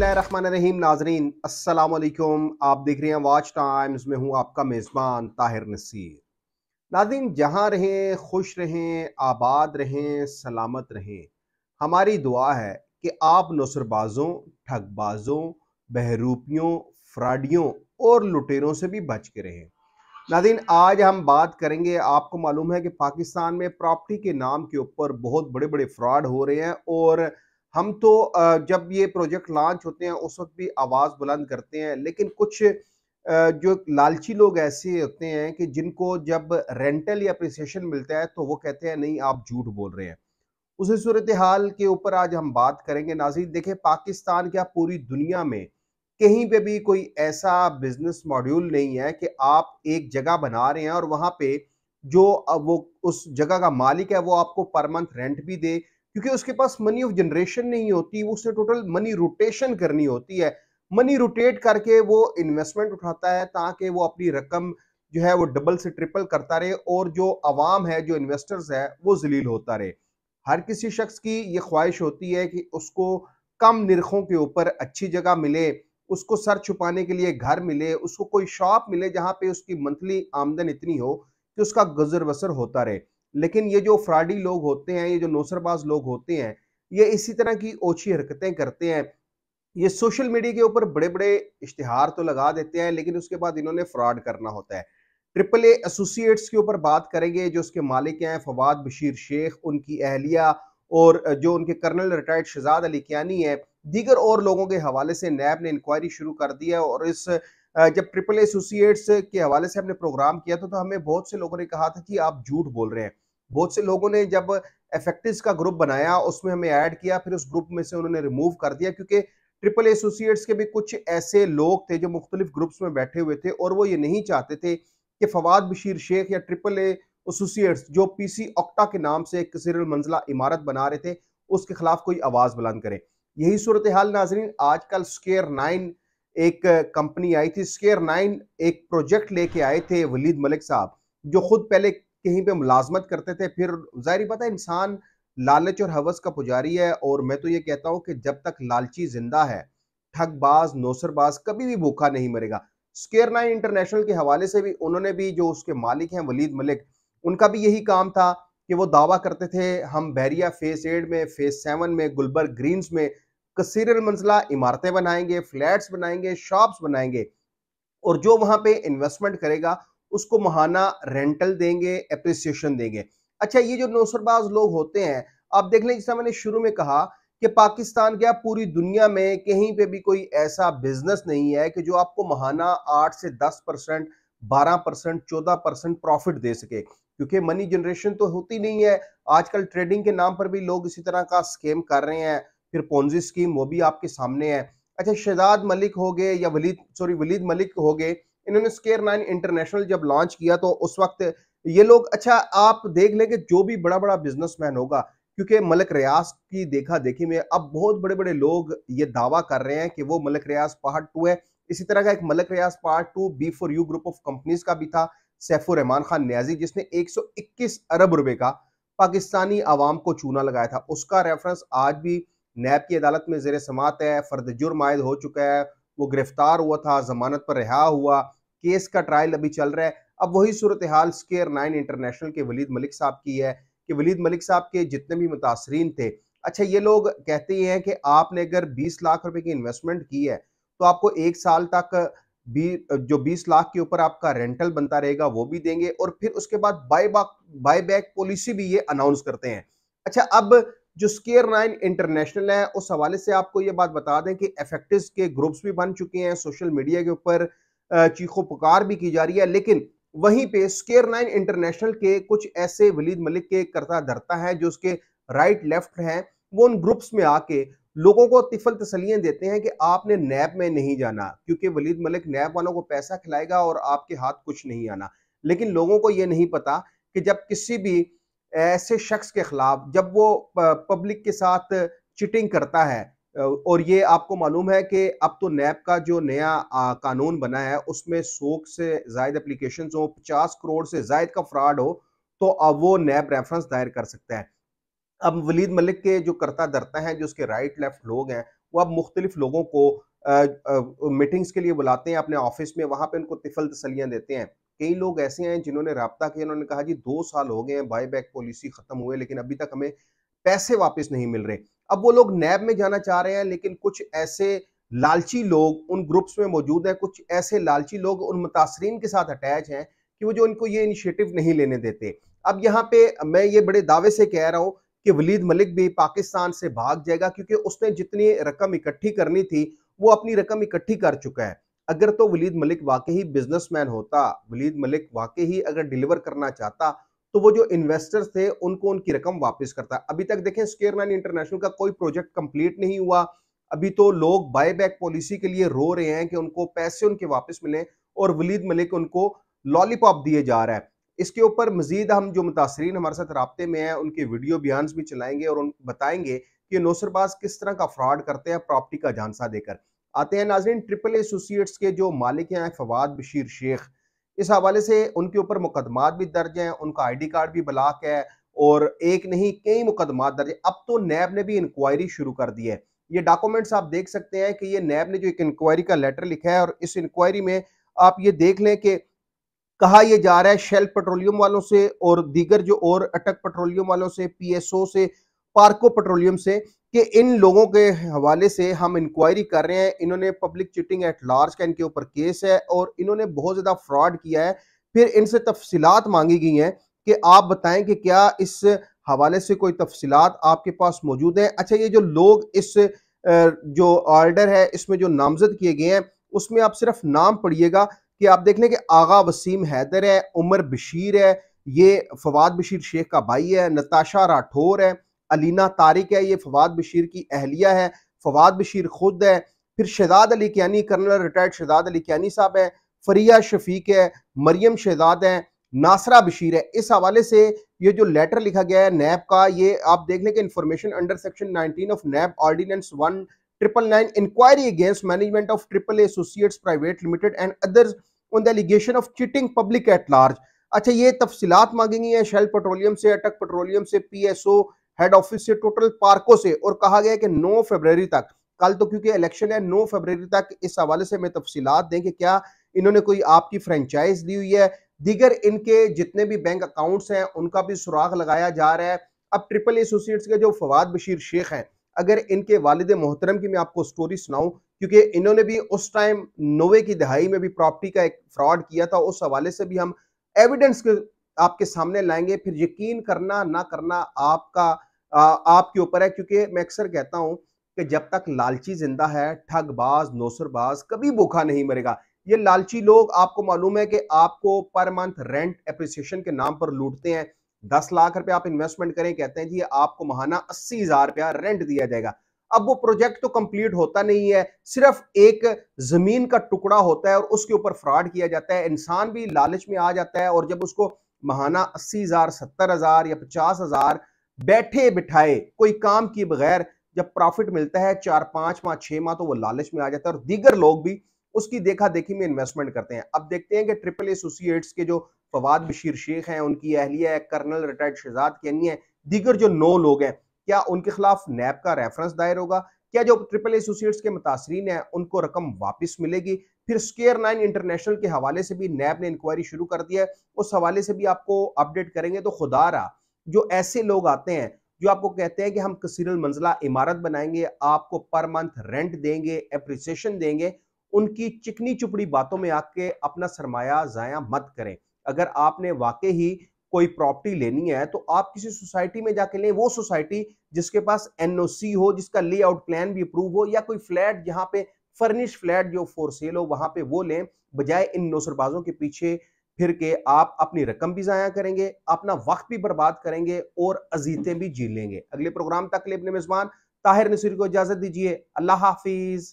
बिस्मिल्लाम नाजरीन असलकुम आप देख रहे हैं वाच टाइम्स में हूँ आपका मेज़बान ताहिर नसीर नाजरीन जहाँ रहें खुश रहें आबाद रहें सलामत रहें हमारी दुआ है कि आप नसरबाजों ठगबाजों बहरूपियों फ्राडियों और लुटेरों से भी बच के रहें नादिन आज हम बात करेंगे आपको मालूम है कि पाकिस्तान में प्रॉपर्टी के नाम के ऊपर बहुत बड़े बड़े फ्रॉड हो रहे हैं और हम तो जब ये प्रोजेक्ट लॉन्च होते हैं उस वक्त भी आवाज़ बुलंद करते हैं लेकिन कुछ जो लालची लोग ऐसे होते हैं कि जिनको जब रेंटल या अप्रिसिएशन मिलता है तो वो कहते हैं नहीं आप झूठ बोल रहे हैं उसी सूरत हाल के ऊपर आज हम बात करेंगे नाजी देखें पाकिस्तान क्या पूरी दुनिया में कहीं पे भी कोई ऐसा बिजनेस मॉड्यूल नहीं है कि आप एक जगह बना रहे हैं और वहाँ पे जो वो उस जगह का मालिक है वो आपको पर मंथ रेंट भी दे क्योंकि उसके पास मनी ऑफ जनरेशन नहीं होती वो उसने टोटल मनी रोटेशन करनी होती है मनी रोटेट करके वो इन्वेस्टमेंट उठाता है ताकि वो अपनी रकम जो है वो डबल से ट्रिपल करता रहे और जो आवाम है जो इन्वेस्टर्स है वो जलील होता रहे हर किसी शख्स की ये ख्वाहिश होती है कि उसको कम निरखों के ऊपर अच्छी जगह मिले उसको सर छुपाने के लिए घर मिले उसको कोई शॉप मिले जहाँ पे उसकी मंथली आमदन इतनी हो कि उसका गुजर बसर होता रहे लेकिन ये जो फ्राडी लोग होते हैं ये जो नौसरबाज लोग होते हैं ये इसी तरह की ओछी हरकतें करते हैं ये सोशल मीडिया के ऊपर बड़े बड़े इश्तहार तो लगा देते हैं लेकिन उसके बाद इन्होंने फ्रॉड करना होता है ट्रिपल ए एसोसिएट्स के ऊपर बात करेंगे जो उसके मालिक हैं फवाद बशीर शेख उनकी अहलिया और जो उनके कर्नल रिटायर्ड शहजाद अली कियानी है दीगर और लोगों के हवाले से नैब ने इंक्वायरी शुरू कर दी है और इस जब ट्रिपल एसोसिएट्स के हवाले से हमने प्रोग्राम किया था तो हमें बहुत से लोगों ने कहा था कि आप झूठ बोल रहे हैं बहुत से लोगों ने जब एफेक्टिव का ग्रुप बनाया उसमें हमें ऐड किया फिर उस ग्रुप में से उन्होंने रिमूव कर दिया क्योंकि ट्रिपल एसोसिएट्स के भी कुछ ऐसे लोग थे जो मुख्तलिफ ग्रुप्स में बैठे हुए थे और वो ये नहीं चाहते थे कि फवाद बशीर शेख या ट्रिपल एसोसिएट्स जो पीसी ओक्टा के नाम से एक सिरल मंजिला इमारत बना रहे थे उसके खिलाफ कोई आवाज़ बुलंद करे यही सूरत हाल नाजरीन आजकल स्केयर नाइन एक कंपनी आई थी स्केयर नाइन एक प्रोजेक्ट लेके आए थे वलीद मलिक साहब जो खुद पहले कहीं पे मुलाजमत करते थे फिर जाहिर पता है इंसान लालच और हवस का पुजारी है और मैं तो ये कहता हूँ कि जब तक लालची जिंदा है ठगबाज नौसरबाज कभी भी भूखा नहीं मरेगा स्केयर नाइन इंटरनेशनल के हवाले से भी उन्होंने भी जो उसके मालिक हैं वलीद मलिक उनका भी यही काम था कि वो दावा करते थे हम बैरिया फेस एड में फेस सेवन में गुलबर्ग ग्रीन्स में कसीरल मंजिला इमारतें बनाएंगे फ्लैट्स बनाएंगे शॉप्स बनाएंगे और जो वहां पे इन्वेस्टमेंट करेगा उसको महाना रेंटल देंगे अप्रिसिएशन देंगे अच्छा ये जो नौसरबाज लोग होते हैं आप देख लें जैसा मैंने शुरू में कहा कि पाकिस्तान क्या पूरी दुनिया में कहीं पे भी कोई ऐसा बिजनेस नहीं है कि जो आपको महाना आठ से दस परसेंट बारह परसेंट चौदह परसेंट प्रॉफिट दे सके क्योंकि मनी जनरेशन तो होती नहीं है आजकल ट्रेडिंग के नाम पर भी लोग इसी तरह का स्केम कर रहे हैं फिर पोन्जी स्कीम वो भी आपके सामने है अच्छा शहजाद मलिक हो गए या वलीद सॉरी वलीद मलिक हो गए इन्होंने स्केयर नाइन इंटरनेशनल जब लॉन्च किया तो उस वक्त ये लोग अच्छा आप देख लेंगे जो भी बड़ा बड़ा बिजनेसमैन होगा क्योंकि मलक रियाज की देखा देखी में अब बहुत बड़े बड़े लोग ये दावा कर रहे हैं कि वो मलक रियाज पार्ट टू है इसी तरह का एक Malik Riaz part two B for you group of companies का भी था सैफुर रहमान खान न्याजी जिसने 121 अरब रुपए का पाकिस्तानी आवाम को चूना लगाया था उसका रेफरेंस आज भी नैब की अदालत में जेर समात है फर्द जुर्म आयद हो चुका है वो गिरफ्तार हुआ था जमानत पर रिहा हुआ केस का ट्रायल अभी चल रहा है अब वही सूरत हाल स्केयर नाइन इंटरनेशनल के वलीद मलिक साहब की है कि वलीद मलिक साहब के जितने भी मुतासरीन थे अच्छा ये लोग कहते ही हैं कि आपने अगर 20 लाख रुपए की इन्वेस्टमेंट की है तो आपको एक साल तक भी जो 20 लाख के ऊपर आपका रेंटल बनता रहेगा वो भी देंगे और फिर उसके बाद बाय बाय बैक पॉलिसी भी ये अनाउंस करते हैं अच्छा अब जो स्केयर नाइन इंटरनेशनल है उस हवाले से आपको ये बात बता दें कि एफेक्टिव के ग्रुप्स भी बन चुके हैं सोशल मीडिया के ऊपर चीखो पुकार भी की जा रही है लेकिन वहीं पे स्केयर नाइन इंटरनेशनल के कुछ ऐसे वलीद मलिक के करता धरता है जो उसके राइट लेफ्ट हैं वो उन ग्रुप्स में आके लोगों को तिफल तसलियां देते हैं कि आपने नैब में नहीं जाना क्योंकि वलीद मलिक नैब वालों को पैसा खिलाएगा और आपके हाथ कुछ नहीं आना लेकिन लोगों को ये नहीं पता कि जब किसी भी ऐसे शख्स के खिलाफ जब वो पब्लिक के साथ चिटिंग करता है और ये आपको मालूम है कि अब तो नैब का जो नया कानून बना है उसमें सोख से जायद एप्लीकेशन हो पचास करोड़ से जायद का फ्रॉड हो तो अब वो नैब रेफरेंस दायर कर सकता है अब वलीद मलिक के जो करता दरता है जो उसके राइट लेफ्ट लोग हैं वो अब मुख्तलिफ लोगों को मीटिंग्स के लिए बुलाते हैं अपने ऑफिस में वहाँ पर उनको तिफल तसलियाँ देते हैं कई लोग ऐसे हैं जिन्होंने रबता किया उन्होंने कहा जी दो साल हो गए हैं बाई बैक पॉलिसी खत्म हुए लेकिन अभी तक हमें पैसे वापस नहीं मिल रहे अब वो लोग नैब में जाना चाह रहे हैं लेकिन कुछ ऐसे लालची लोग उन ग्रुप्स में मौजूद हैं कुछ ऐसे लालची लोग उन मुतासरीन के साथ अटैच हैं कि वो जो इनको ये इनिशिएटिव नहीं लेने देते अब यहाँ पे मैं ये बड़े दावे से कह रहा हूँ कि वलीद मलिक भी पाकिस्तान से भाग जाएगा क्योंकि उसने जितनी रकम इकट्ठी करनी थी वो अपनी रकम इकट्ठी कर चुका है अगर तो वलीद मलिक वाकई ही बिजनेसमैन होता वलीद मलिक वाकई ही अगर डिलीवर करना चाहता तो वो जो इन्वेस्टर्स थे उनको उनकी रकम वापस करता अभी तक देखें स्केयर नाइन इंटरनेशनल का कोई प्रोजेक्ट कंप्लीट नहीं हुआ अभी तो लोग बाय बैक पॉलिसी के लिए रो रहे हैं कि उनको पैसे उनके वापस मिले और वलीद मलिक उनको लॉलीपॉप दिए जा रहा है इसके ऊपर मजीद हम जो मुतासरीन हमारे साथ रबते में हैं उनके वीडियो बयान भी चलाएंगे और उन बताएंगे कि नौसरबाज किस तरह का फ्रॉड करते हैं प्रॉपर्टी का झांसा देकर आते हैं नाजरीन ट्रिपल एसोसिएट्स के जो मालिक हैं फवाद बशीर शेख इस हवाले से उनके ऊपर मुकदमात भी दर्ज हैं उनका आईडी कार्ड भी ब्लॉक है और एक नहीं कई मुकदमा दर्ज अब तो नैब ने भी इंक्वायरी शुरू कर दी है ये डॉक्यूमेंट्स आप देख सकते हैं कि ये नैब ने जो एक इंक्वायरी का लेटर लिखा है और इस इंक्वायरी में आप ये देख लें कि कहा यह जा रहा है शेल पेट्रोलियम वालों से और दीगर जो और अटक पेट्रोलियम वालों से पीएसओ से पार्को पेट्रोलियम से कि इन लोगों के हवाले से हम इंक्वायरी कर रहे हैं इन्होंने पब्लिक चिटिंग एट लार्ज का इनके ऊपर केस है और इन्होंने बहुत ज़्यादा फ्रॉड किया है फिर इनसे तफसीत मांगी गई हैं कि आप बताएं कि क्या इस हवाले से कोई तफसीत आपके पास मौजूद है अच्छा ये जो लोग इस जो ऑर्डर है इसमें जो नामजद किए गए हैं उसमें आप सिर्फ नाम पढ़िएगा कि आप देख लें कि आगा वसीम हैदर है उमर बशीर है ये फवाद बशीर शेख का भाई है नताशा राठौर है अलीना तारिक है ये फवाद बशीर की अहलिया है फवाद बशीर खुद है फिर शहजाद अली क्यानी कर्नल रिटायर्ड शहजाद अली क्यानी साहब है फरिया शफीक है मरियम शहजाद है नासरा बशीर है इस हवाले से ये जो लेटर लिखा गया है नैब का ये आप देख लें कि information under section 19 of NAB ordinance one triple nine inquiry against management of triple associates private limited and others on the allegation of cheating public at large अच्छा ये तफसीत मांगी गई हैं शेल पेट्रोलियम से अटक पेट्रोलियम से P S O head office से total पार्कों से और कहा गया कि नौ फरवरी तक कल तो क्योंकि इलेक्शन है नौ फरवरी तक इस हवाले से हमें तफसीत दें कि क्या इन्होंने कोई आपकी फ्रेंचाइज दी हुई है दीगर इनके जितने भी बैंक अकाउंट्स हैं उनका भी सुराग लगाया जा रहा है अब ट्रिपल एसोसिएट्स के जो फवाद बशीर शेख हैं अगर इनके वालद मोहतरम की मैं आपको स्टोरी सुनाऊं क्योंकि इन्होंने भी उस टाइम नोवे की दहाई में भी प्रॉपर्टी का एक फ्रॉड किया था उस हवाले से भी हम एविडेंस के आपके सामने लाएंगे फिर यकीन करना ना करना आपका आपके ऊपर है क्योंकि मैं अक्सर कहता हूं कि जब तक लालची जिंदा है ठगबाज नौसरबाज कभी भूखा नहीं मरेगा ये लालची लोग आपको मालूम है कि आपको पर मंथ रेंट अप्रिसिएशन के नाम पर लूटते हैं दस लाख रुपए आप इन्वेस्टमेंट करें कहते हैं जी आपको महाना अस्सी हजार रुपया रेंट दिया जाएगा अब वो प्रोजेक्ट तो कंप्लीट होता नहीं है सिर्फ एक जमीन का टुकड़ा होता है और उसके ऊपर फ्रॉड किया जाता है इंसान भी लालच में आ जाता है और जब उसको महाना अस्सी हजार सत्तर हजार या पचास हजार बैठे बिठाए कोई काम किए बगैर जब प्रॉफिट मिलता है चार पांच माह छह माह तो वो लालच में आ जाता है और दीगर लोग भी उसकी देखा देखी में इन्वेस्टमेंट करते हैं अब देखते हैं कि ट्रिपल एसोसिएट्स के जो फवाद बशीर शेख हैं उनकी अहलिया है कर्नल रिटायर्ड शहजाद केनी है दीगर जो नौ लोग हैं क्या उनके खिलाफ नैब का रेफरेंस दायर होगा क्या जो ट्रिपल एसोसिएट्स के मुतासरीन हैं उनको रकम वापस मिलेगी फिर स्केयर नाइन इंटरनेशनल के हवाले से भी नैब ने इंक्वायरी शुरू कर दिया है उस हवाले से भी आपको अपडेट करेंगे तो खुदा रहा जो ऐसे लोग आते हैं जो आपको कहते हैं कि हम कसीरल मंजिला इमारत बनाएंगे आपको पर मंथ रेंट देंगे अप्रिसिएशन देंगे उनकी चिकनी चुपड़ी बातों में आके अपना सरमाया ज़ाया मत करें अगर आपने वाकई ही कोई प्रॉपर्टी लेनी है तो आप किसी सोसाइटी में जाके लें वो सोसाइटी जिसके पास एनओसी हो जिसका लेआउट प्लान भी अप्रूव हो या कोई फ्लैट जहाँ पे फर्निश फ्लैट जो फॉर सेल हो वहां पे वो लें बजाय इन नौसरबाजों के पीछे फिर के आप अपनी रकम भी ज़ाया करेंगे अपना वक्त भी बर्बाद करेंगे और अजीतें भी जी लेंगे अगले प्रोग्राम तक लिए अपने मेज़बान ताहिर नसीर को इजाज़त दीजिए अल्लाह हाफिज़